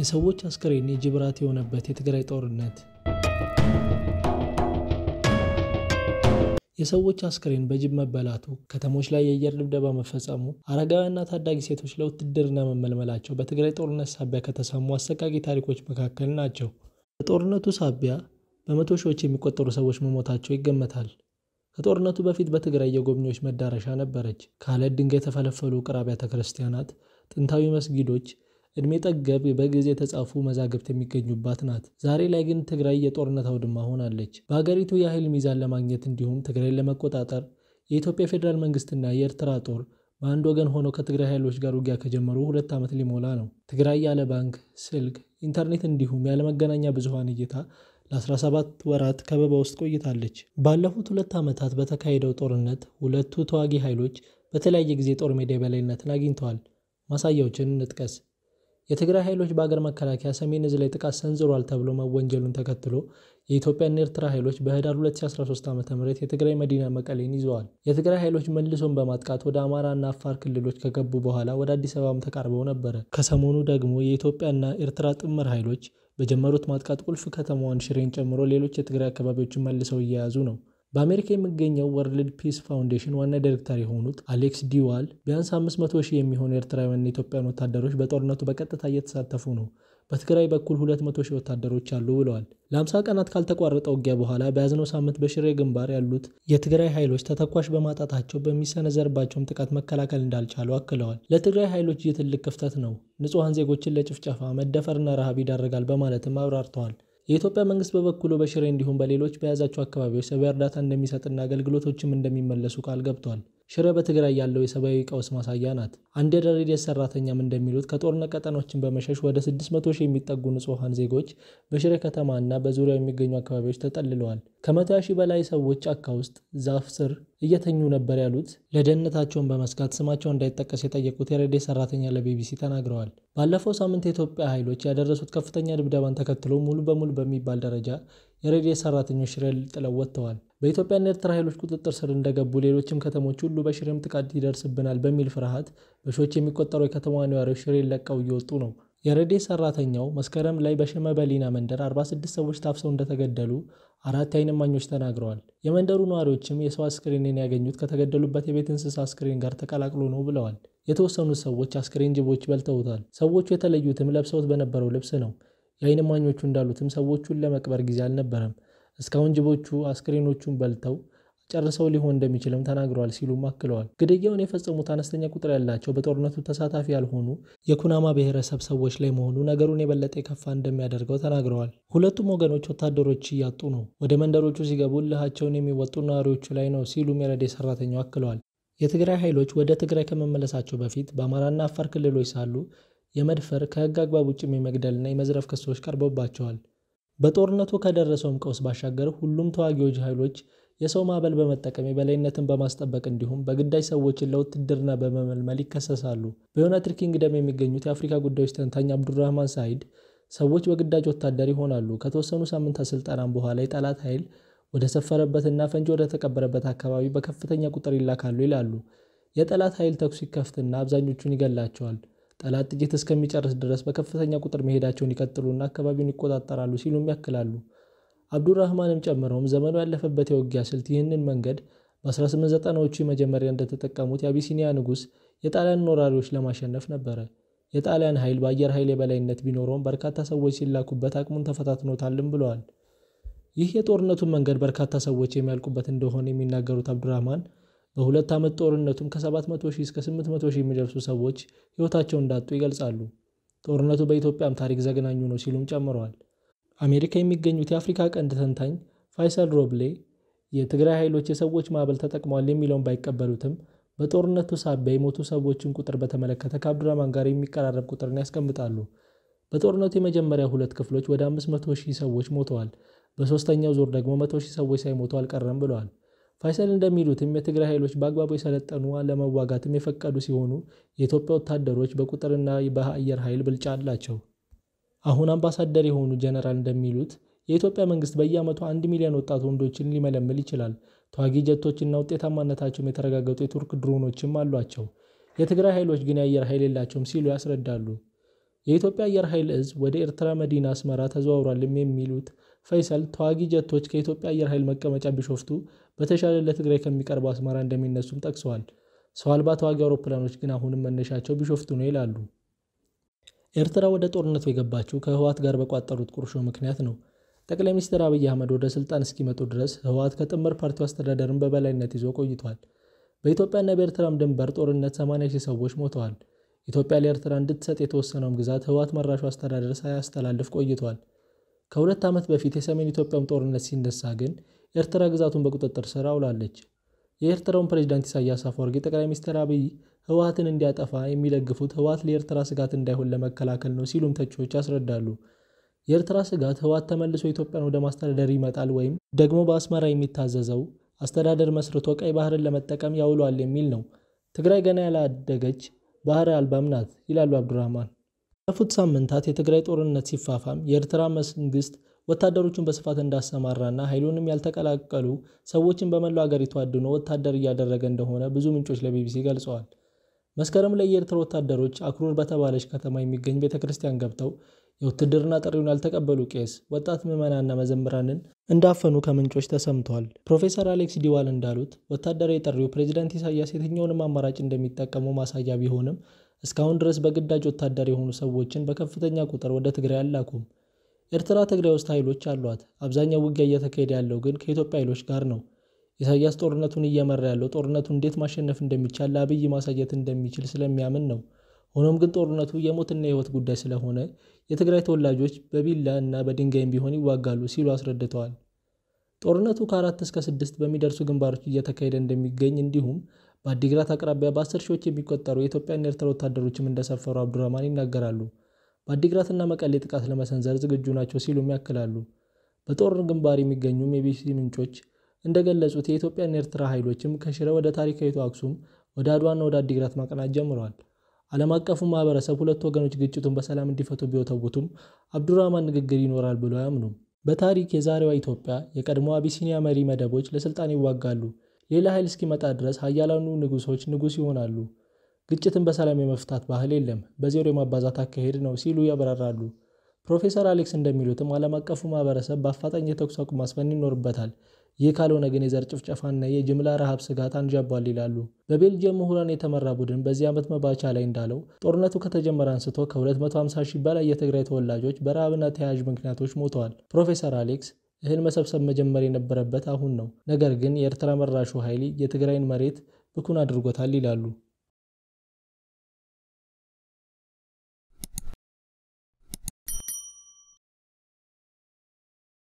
የሰዎች አስክሬን የጅብራት የሆነበት የትግራይ ጦርነት። የሰዎች አስክሬን በጅብ መበላቱ፣ ከተሞች ላይ የአየር ድብደባ መፈጸሙ፣ አረጋውያንና ታዳጊ ሴቶች ለውትድርና መመልመላቸው በትግራይ ጦርነት ሳቢያ ከተሰሙ አሰቃቂ ታሪኮች መካከል ናቸው። በጦርነቱ ሳቢያ በመቶ ሺዎች የሚቆጠሩ ሰዎች መሞታቸው ይገመታል። ከጦርነቱ በፊት በትግራይ የጎብኚዎች መዳረሻ ነበረች። ካለ ድንጋይ የተፈለፈሉ ውቅር አብያተ ክርስቲያናት፣ ጥንታዊ መስጊዶች እድሜ ጠገብ በጊዜ የተጻፉ መዛግብት የሚገኙባት ናት። ዛሬ ላይ ግን ትግራይ የጦርነት አውድማ ሆናለች። በአገሪቱ የኃይል ሚዛን ለማግኘት እንዲሁም ትግራይን ለመቆጣጠር የኢትዮጵያ ፌዴራል መንግስትና የኤርትራ ጦር በአንድ ወገን ሆነው ከትግራይ ኃይሎች ጋር ውጊያ ከጀመሩ ሁለት ዓመት ሊሞላ ነው። ትግራይ ያለ ባንክ፣ ስልክ፣ ኢንተርኔት እንዲሁም ያለ መገናኛ ብዙሃን እይታ ለ17 ወራት ከበባ ውስጥ ቆይታለች። ባለፉት ሁለት ዓመታት በተካሄደው ጦርነት ሁለቱ ተዋጊ ኃይሎች በተለያየ ጊዜ ጦር ሜዳ የበላይነትን አግኝተዋል። ማሳያዎችን እንጥቀስ። የትግራይ ኃይሎች በአገር መከላከያ ሰሜን እዝ ላይ ጥቃት ሰንዝሯል ተብሎ መወንጀሉን ተከትሎ የኢትዮጵያና ኤርትራ ኃይሎች በህዳር 2013 ዓ ም የትግራይ መዲና መቀሌን ይዘዋል። የትግራይ ኃይሎች መልሶን በማጥቃት ወደ አማራና አፋር ክልሎች ከገቡ በኋላ ወደ አዲስ አበባም ተቃርበው ነበረ። ከሰሞኑ ደግሞ የኢትዮጵያና ኤርትራ ጥምር ኃይሎች በጀመሩት ማጥቃት ቁልፍ ከተማዋን ሽሬን ጨምሮ ሌሎች የትግራይ አካባቢዎችን መልሰው እየያዙ ነው። በአሜሪካ የሚገኘው ወርልድ ፒስ ፋውንዴሽን ዋና ዳይሬክተር የሆኑት አሌክስ ዲዋል ቢያንስ 500 ሺህ የሚሆኑ ኤርትራውያንና ኢትዮጵያን ወታደሮች በጦርነቱ በቀጥታ እየተሳተፉ ነው፣ በትግራይ በኩል 200 ሺህ ወታደሮች አሉ ብለዋል። ለ50 ቀናት ካልተቋረጠ ውጊያ በኋላ በያዝነው ሳምንት በሽሬ ግንባር ያሉት የትግራይ ኃይሎች ተተኳሽ በማጣታቸው በሚሰነዘርባቸውም ጥቃት መከላከል እንዳልቻሉ አክለዋል። ለትግራይ ኃይሎች ይህ ትልቅ ክፍተት ነው፣ ንጹሐን ዜጎችን ለጭፍጨፋ መደፈርና ረሃብ ይዳረጋል በማለትም አብራርተዋል። የኢትዮጵያ መንግስት በበኩሉ በሽሬ እንዲሁም በሌሎች በያዛቸው አካባቢዎች ሰብአዊ እርዳታ እንደሚሰጥና አገልግሎቶችም እንደሚመለሱ ቃል ገብቷል። ሽረ በትግራይ ያለው የሰብአዊ ቀውስ ማሳያ ናት። አንድ የረድኤት ሰራተኛም እንደሚሉት ከጦርነት ቀጠኖችን በመሸሽ ወደ 600 ሺህ የሚጠጉ ንጹሐን ዜጎች በሽረ ከተማና በዙሪያው የሚገኙ አካባቢዎች ተጠልለዋል። ከመቶ ሺህ በላይ ሰዎች ጫካ ውስጥ ዛፍ ስር እየተኙ ነበር ያሉት ለደህንነታቸውን በመስጋት ስማቸው እንዳይጠቀስ የጠየቁት የረዴ ሰራተኛ ለቢቢሲ ተናግረዋል። ባለፈው ሳምንት የኢትዮጵያ ኃይሎች ያደረሱት ከፍተኛ ድብደባን ተከትሎ ሙሉ በሙሉ በሚባል ደረጃ የረዴ ሰራተኞች ሽረ ጥለው ወጥተዋል። በኢትዮጵያና ኤርትራ ኃይሎች ቁጥጥር ስር እንደገቡ ሌሎችም ከተሞች ሁሉ በሽሬም ጥቃት ይደርስብናል በሚል ፍርሃት በሺዎች የሚቆጠሩ የከተማዋ ነዋሪዎች ሽሬን ለቀው እየወጡ ነው። የረዴ ሰራተኛው መስከረም ላይ በሸመበሊና መንደር 46 ሰዎች ታፍሰው እንደተገደሉ አራት የዓይን እማኞች ተናግረዋል። የመንደሩ ነዋሪዎችም የሰው አስክሬንን ያገኙት ከተገደሉበት የቤት እንስሳ አስክሬን ጋር ተቀላቅሎ ነው ብለዋል። የተወሰኑት ሰዎች አስክሬን ጅቦች በልተውታል። ሰዎቹ የተለዩትም ለብሰውት በነበረው ልብስ ነው። የዓይን እማኞቹ እንዳሉትም ሰዎቹን ለመቅበር ጊዜ አልነበረም። እስካሁን ጅቦቹ አስክሬኖቹን በልተው ጨርሰው ሊሆን እንደሚችልም ተናግረዋል ሲሉም አክለዋል። ግድያውን የፈጸሙት አነስተኛ ቁጥር ያላቸው በጦርነቱ ተሳታፊ ያልሆኑ የኩናማ ብሔረሰብ ሰዎች ላይ መሆኑ ነገሩን የበለጠ የከፋ እንደሚያደርገው ተናግረዋል። ሁለቱም ወገኖች ወታደሮች እያጡ ነው፣ ወደ መንደሮቹ ሲገቡ እልሃቸውን የሚወጡ ነዋሪዎቹ ላይ ነው ሲሉም የረዴ ሰራተኛው አክለዋል። የትግራይ ኃይሎች ወደ ትግራይ ከመመለሳቸው በፊት በአማራና አፋር ክልሎች ሳሉ የመድፈር ከህግ አግባብ ውጭ የመግደልና የመዝረፍ ክሶች ቀርበባቸዋል። በጦርነቱ ከደረሰውም ቀውስ ባሻገር ሁሉም ተዋጊዎች ኃይሎች የሰው ማበል በመጠቀም የበላይነትን በማስጠበቅ እንዲሁም በግዳጅ ሰዎችን ለውትድርና በመመልመል ይከሰሳሉ። በዩናይትድ ኪንግደም የሚገኙት የአፍሪካ ጉዳዮች ተንታኝ አብዱራህማን ሳይድ ሰዎች በግዳጅ ወታደር ይሆናሉ። ከተወሰኑ ሳምንታት ስልጠናም በኋላ የጠላት ኃይል ወደ ሰፈረበትና ፈንጂ ወደ ተቀበረበት አካባቢ በከፍተኛ ቁጥር ይላካሉ ይላሉ። የጠላት ኃይል ተኩስ ይከፍትና አብዛኞቹን ይገላቸዋል። ጠላት ጥቂት እስከሚጨርስ ድረስ በከፍተኛ ቁጥር መሄዳቸውን ይቀጥሉና አካባቢውን ይቆጣጠራሉ ሲሉም ያክላሉ። አብዱራህማንም ጨምረውም ዘመኑ ያለፈበት የውጊያ ስልት ይህንን መንገድ በ1890ዎቹ መጀመሪያ እንደተጠቀሙት የአቢሲኒያ ንጉሥ የጣሊያን ወራሪዎች ለማሸነፍ ነበረ። የጣሊያን ኃይል በአየር ኃይል የበላይነት ቢኖረውም በርካታ ሰዎች ሲላኩበት አቅሙን ተፈታትኖታልም ብለዋል። ይህ የጦርነቱን መንገድ በርካታ ሰዎች የሚያልቁበት እንደሆነ የሚናገሩት አብዱራህማን በሁለት ዓመት ጦርነቱም ከ700 ሺህ እስከ 800 ሺህ የሚደርሱ ሰዎች ሕይወታቸውን እንዳጡ ይገልጻሉ። ጦርነቱ በኢትዮጵያም ታሪክ ዘግናኙ ነው ሲሉም ጨምረዋል። አሜሪካ የሚገኙት የአፍሪካ ቀንድ ተንታኝ ፋይሰል ሮብሌ የትግራይ ኃይሎች የሰዎች ማዕበል ተጠቅመዋል የሚለውን ባይቀበሉትም በጦርነቱ ሳቢያ የሞቱ ሰዎችን ቁጥር በተመለከተ ከአብዱራማን ጋር የሚቀራረብ ቁጥርን ያስቀምጣሉ። በጦርነቱ የመጀመሪያ ሁለት ክፍሎች ወደ 500 ሺህ ሰዎች ሞተዋል። በሦስተኛው ዙር ደግሞ 100 ሺህ ሰዎች ሳይሞቱ አልቀረም ብለዋል። ፋይሰል እንደሚሉትም የትግራይ ኃይሎች በአግባቡ የሰለጠኑ ለመዋጋትም የፈቀዱ ሲሆኑ የኢትዮጵያ ወታደሮች በቁጥርና በአየር ኃይል ብልጫ አላቸው። አሁን አምባሳደር የሆኑ ጀነራል እንደሚሉት የኢትዮጵያ መንግስት በየዓመቱ አንድ ሚሊዮን ወጣት ወንዶችን ሊመለምል ይችላል። ተዋጊ ጀቶችና ውጤታማነታቸውም የተረጋገጡ የቱርክ ድሮኖችም አሏቸው። የትግራይ ኃይሎች ግን የአየር ኃይል የላቸውም ሲሉ ያስረዳሉ። የኢትዮጵያ አየር ኃይል እዝ ወደ ኤርትራ መዲና አስመራ ተዘዋውሯልም የሚሉት ፈይሰል ተዋጊ ጀቶች ከኢትዮጵያ አየር ኃይል መቀመጫ ቢሾፍቱ በተሻለ ለትግራይ ከሚቀርበው አስመራ እንደሚነሱም ጠቅሰዋል። ሰው አልባ ተዋጊ አውሮፕላኖች ግን አሁንም መነሻቸው ቢሾፍቱ ነው ይላሉ። ኤርትራ ወደ ጦርነቱ የገባችው ከህወሓት ጋር በቋጠሩት ቁርሾ ምክንያት ነው። ጠቅላይ ሚኒስትር አብይ አህመድ ወደ ስልጣን እስኪመጡ ድረስ ህወሓት ከጥምር ፓርቲው አስተዳደርን በበላይነት ይዞ ቆይቷል። በኢትዮጵያና በኤርትራም ድንበር ጦርነት 80 ሺህ ሰዎች ሞተዋል። ኢትዮጵያ ለኤርትራ እንድትሰጥ የተወሰነውም ግዛት ህወሓት መራሹ አስተዳደር ሳያስተላልፍ ቆይቷል። ከሁለት ዓመት በፊት የሰሜን ኢትዮጵያም ጦርነት ሲነሳ ግን ኤርትራ ግዛቱን በቁጥጥር ስር አውላለች። የኤርትራውን ፕሬዝዳንት ኢሳያስ አፈወርቂ ጠቅላይ ሚኒስትር አብይ ህወሓትን እንዲያጠፋ የሚደግፉት ህወሓት ለኤርትራ ስጋት እንዳይሆን ለመከላከል ነው ሲሉም ተቺዎች ያስረዳሉ። የኤርትራ ስጋት ህወሓት ተመልሶ ኢትዮጵያን ወደ ማስተዳደር ይመጣል ወይም ደግሞ በአስመራ የሚታዘዘው አስተዳደር መስርቶ ቀይ ባህርን ለመጠቀም ያውሏል የሚል ነው። ትግራይ ገና ያላደገች ባህር አልባም ናት ይላሉ አብዱራህማን። ባለፉት ሳምንታት የትግራይ ጦርነት ሲፋፋም የኤርትራ መንግስት ወታደሮቹን በስፋት እንዳሰማራና ኃይሉንም ያልተቀላቀሉ ሰዎችን በመላው አገሪቱ አድኖ ወታደር እያደረገ እንደሆነ ብዙ ምንጮች ለቢቢሲ ገልጸዋል። መስከረም ላይ የኤርትራ ወታደሮች አክሩር በተባለች ከተማ የሚገኝ ቤተ ክርስቲያን ገብተው የውትድርና ጥሪውን ያልተቀበሉ ቄስ፣ ወጣት ምመናና መዘምራንን እንዳፈኑ ከምንጮች ተሰምቷል። ፕሮፌሰር አሌክስ ዲዋል እንዳሉት ወታደራዊ ጥሪው ፕሬዚዳንት ኢሳያስ የትኛውንም አማራጭ እንደሚጠቀሙ ማሳያ ቢሆንም እስካሁን ድረስ በግዳጅ ወታደር የሆኑ ሰዎችን በከፍተኛ ቁጥር ወደ ትግራይ አላኩም። ኤርትራ ትግራይ ውስጥ ኃይሎች አሏት። አብዛኛው ውጊያ እየተካሄደ ያለው ግን ከኢትዮጵያ ኃይሎች ጋር ነው። ኢሳያስ ጦርነቱን እየመራ ያለው ጦርነቱ እንዴት ማሸነፍ እንደሚቻል ለአብይ ማሳየት እንደሚችል ስለሚያምን ነው። ሆኖም ግን ጦርነቱ የሞትና የሕይወት ጉዳይ ስለሆነ የትግራይ ተወላጆች በቢላ እና በድንጋይም ቢሆን ይዋጋሉ ሲሉ አስረድተዋል። ጦርነቱ ከአራት እስከ ስድስት በሚደርሱ ግንባሮች እየተካሄደ እንደሚገኝ እንዲሁም በአዲግራት አቅራቢያ በአስር ሺዎች የሚቆጠሩ የኢትዮጵያና ኤርትራ ወታደሮችም እንደሰፈሩ አብዱራማን ይናገራሉ። በአዲግራትና መቀሌ ጥቃት ለመሰንዘር ዝግጁ ናቸው ሲሉም ያክላሉ። በጦር ግንባር የሚገኙም የቢቢሲ ምንጮች እንደገለጹት የኢትዮጵያና ኤርትራ ኃይሎችም ከሽረ ወደ ታሪካዊቱ አክሱም፣ ወደ አድዋና ወደ አዲግራት ማቅናት ጀምረዋል። ዓለም አቀፉ ማህበረሰብ ሁለቱ ወገኖች ግጭቱን በሰላም እንዲፈቱ ቢወተውቱም አብዱራማን ንግግር ይኖራል ብሎ አያምኑም። በታሪክ የዛሬዋ ኢትዮጵያ የቀድሞ አቢሲኒያ መሪ መደቦች ለስልጣን ይዋጋሉ። ሌላ ኃይል እስኪመጣ ድረስ ሀያላኑ ንጉሶች ንጉሥ ይሆናሉ። ግጭትን በሰላም የመፍታት ባህል የለም፣ በዜሮ የማባዛት አካሄድ ነው ሲሉ ያብራራሉ። ፕሮፌሰር አሌክስ እንደሚሉትም ዓለም አቀፉ ማህበረሰብ በአፋጣኝ የተኩስ አቁም ማስፈን ይኖርበታል። ይህ ካልሆነ ግን የዘር ጭፍጨፋና የጅምላ ረሃብ ስጋት አንዣቧል ይላሉ። በቤልጅየም ምሁራን የተመራ ቡድን በዚህ ዓመት መባቻ ላይ እንዳለው ጦርነቱ ከተጀመረ አንስቶ ከ250 ሺህ በላይ የትግራይ ተወላጆች በረሃብና ተያያዥ ምክንያቶች ሞተዋል። ፕሮፌሰር አሌክስ እህል መሰብሰብ መጀመር የነበረበት አሁን ነው። ነገር ግን የኤርትራ መራሹ ኃይል የትግራይን መሬት ብኩን አድርጎታል ይላሉ